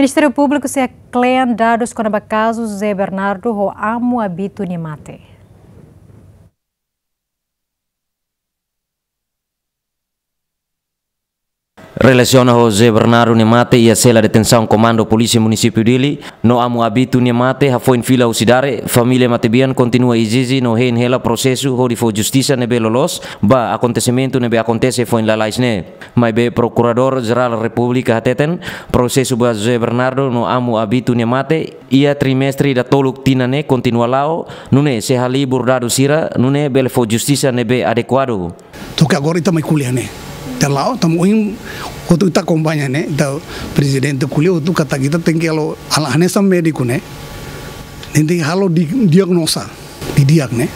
Ministério Público se aclea dados con casos de Bernardo Roamo Abito Nimate. Relaciona Jose Bernardo Nemate e a cela detenção komando polisi município dele. No amo Abitu Nemate, já foi em fila usidare cidade. Família Matebian continua izizi no rein rela processo, onde foi justiça nebe lolos. Ba acontecimento ne acontece foi em lalais ne. Mas be procurador geral republika hateten. prosesu ba Jose Bernardo no amo habito mate Ia trimestri da toluk tinane continua lao. Nune se hali burdado sira, nune bele foi justiça nebe adequado. Tu que agora telao tamu in waktu kita kompanya ne da itu kuliah waktu kata kita tinggi kalau ala ane mediku nih nanti halo di diagnosa di diag nih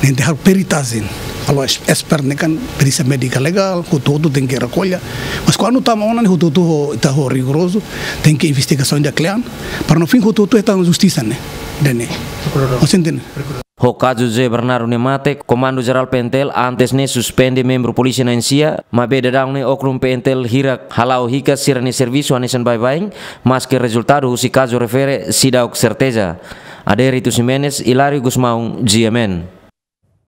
nanti harus peritazin kalau expert nih kan perisai medika legal waktu itu tinggi recolha mas quando tamo ona nih waktu itu itu ho rigoroso tinggi investigasi yang clean para fin waktu itu itu ita justiça dene Você je Bernardo mate komando Jeral Pentel antes ne suspende membro polisi na insia ma beda daung ne oknum Pentel hirak halau hika sirani servisu anesan bye bye mas que resultado husi caso refere sidauk Aderi Aderito Simenes Ilario Gusmaung GMN